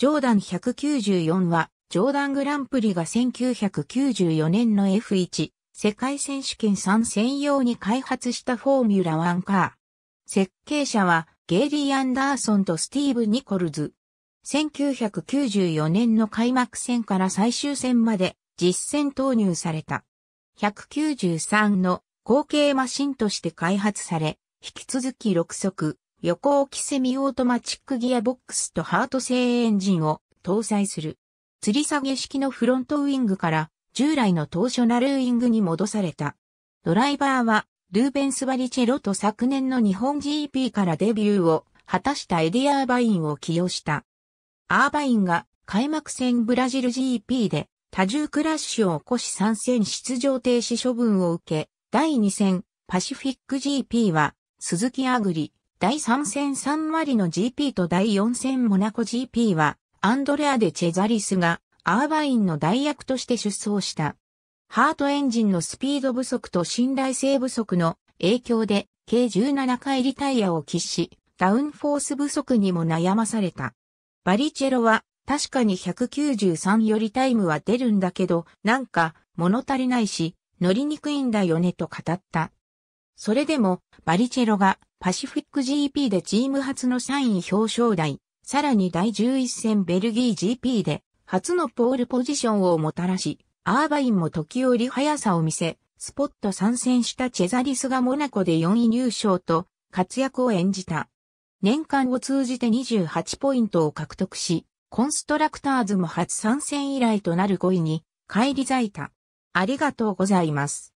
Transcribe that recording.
ジョーダン194は、ジョーダングランプリが1994年の F1 世界選手権3専用に開発したフォーミュラ1カー。設計者はゲイリー・アンダーソンとスティーブ・ニコルズ。1994年の開幕戦から最終戦まで実戦投入された。193の後継マシンとして開発され、引き続き6速、横置きセミオートマチックギアボックスとハート製エンジンを搭載する。吊り下げ式のフロントウィングから従来の当初なルーイングに戻された。ドライバーはルーベンス・バリチェロと昨年の日本 GP からデビューを果たしたエディ・アーバインを起用した。アーバインが開幕戦ブラジル GP で多重クラッシュを起こし参戦出場停止処分を受け、第2戦パシフィック GP は鈴木アグリ、第3戦サ割の GP と第4戦モナコ GP は、アンドレア・デ・チェザリスが、アーバインの代役として出走した。ハートエンジンのスピード不足と信頼性不足の影響で、計17回リタイアを喫し、ダウンフォース不足にも悩まされた。バリチェロは、確かに193よりタイムは出るんだけど、なんか、物足りないし、乗りにくいんだよねと語った。それでも、バリチェロがパシフィック GP でチーム初の3位表彰台、さらに第11戦ベルギー GP で初のポールポジションをもたらし、アーバインも時折速さを見せ、スポット参戦したチェザリスがモナコで4位入賞と活躍を演じた。年間を通じて28ポイントを獲得し、コンストラクターズも初参戦以来となる5位に返り咲いた。ありがとうございます。